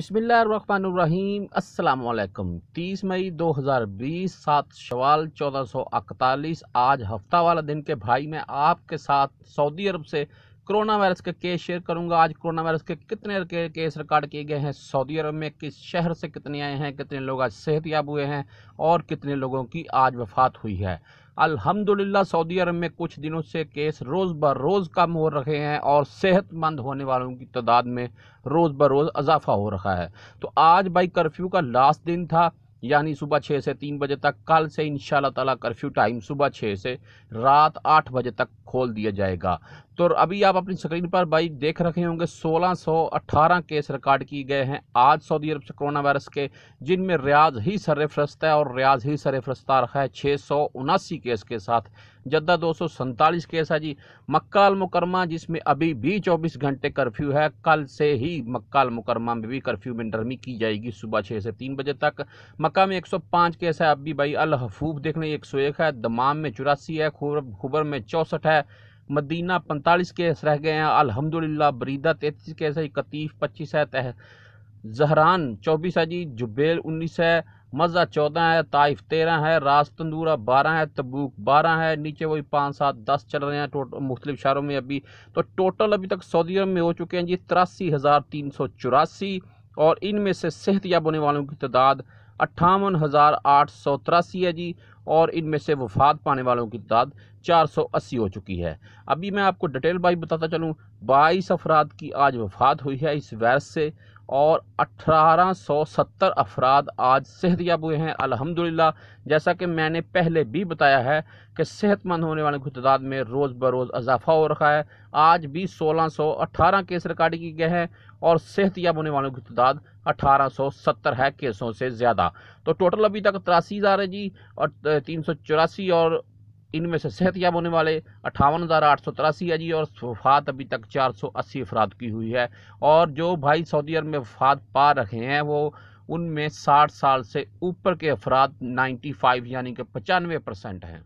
بسم اللہ الرحمن الرحیم السلام علیکم تیس مئی دو ہزار بیس سات شوال چودہ سو اکتالیس آج ہفتہ والا دن کے بھائی میں آپ کے ساتھ سعودی عرب سے کرونا وائرس کے کیس شیئر کروں گا آج کرونا وائرس کے کتنے کیس ریکارڈ کیے گئے ہیں سعودی عرب میں کس شہر سے کتنے آئے ہیں کتنے لوگ آج صحت یاب ہوئے ہیں اور کتنے لوگوں کی آج وفات ہوئی ہے الحمدللہ سعودی عرب میں کچھ دنوں سے کیس روز روز کم ہو رہے ہیں اور صحت مند ہونے والوں کی تعداد میں روز روز اضافہ ہو رہا ہے تو آج بھائی کرفیو کا لاسٹ دن تھا یعنی صبح چھ سے تین بجے تک کل سے ان شاء اللہ تعالیٰ کرفیو ٹائم صبح چھ سے رات آٹھ بجے تک کھول دیا جائے گا تو ابھی آپ اپنی سکرین پر بھائی دیکھ رکھے ہوں گے سولہ سو اٹھارہ کیس ریکارڈ کیے گئے ہیں آج سعودی عرب سے کرونا وائرس کے جن میں ریاض ہی سر فرست ہے اور ریاض ہی سر رکھا ہے چھ سو اناسی کیس کے ساتھ جدہ دو سو سنتالیس کیس ہے جی مکہ المکرمہ جس میں ابھی بھی چوبیس گھنٹے کرفیو ہے کل سے ہی مکہ المکرمہ میں بھی کرفیو میں نرمی کی جائے گی صبح چھ سے تین بجے تک مکہ میں ایک سو پانچ کیس ہے اب بھی بھائی دیکھ دیکھنے ایک سو ایک ہے دمام میں چوراسی ہے خبر میں چونسٹھ ہے مدینہ پنتالیس کیس رہ گئے ہیں الحمدللہ بریدہ تینتیس کیس ہے قطیف پچیس ہے تہ زہران چوبیس ہے جی جبیل انیس ہے مزہ چودہ ہے طائف تیرہ ہے راس تندورہ بارہ ہے تبوک بارہ ہے نیچے وہی پانچ سات دس چل رہے ہیں مختلف شہروں میں ابھی تو ٹوٹل ابھی تک سعودی عرب میں ہو چکے ہیں جی تراسی ہزار تین سو چوراسی اور ان میں سے صحت یاب ہونے والوں کی تعداد اٹھاون ہزار آٹھ سو تراسی ہے جی اور ان میں سے وفات پانے والوں کی تعداد چار سو اسی ہو چکی ہے ابھی میں آپ کو ڈیٹیل بائی بتاتا چلوں بائیس افراد کی آج وفات ہوئی ہے اس وائرس سے اور اٹھارہ سو ستر افراد آج صحت یاب ہوئے ہیں الحمدللہ جیسا کہ میں نے پہلے بھی بتایا ہے کہ صحت مند ہونے والوں کی تعداد میں روز بروز اضافہ ہو رہا ہے آج بھی سولہ سو اٹھارہ کیس ریکارڈ کیے گئے ہیں اور صحت یاب ہونے والوں کی تعداد اٹھارہ سو ستر ہے کیسوں سے زیادہ تو ٹوٹل ابھی تک تراسی ہزار ہے جی اور تین سو چوراسی اور ان میں سے صحت یاب ہونے والے اٹھاون ہزار آٹھ سو تراسی ہے جی اور وفات ابھی تک چار سو اسی افراد کی ہوئی ہے اور جو بھائی سعودی عرب میں وفات پا رکھے ہیں وہ ان میں ساٹھ سال سے اوپر کے افراد نائنٹی فائیو یعنی کہ پچانوے پرسنٹ ہیں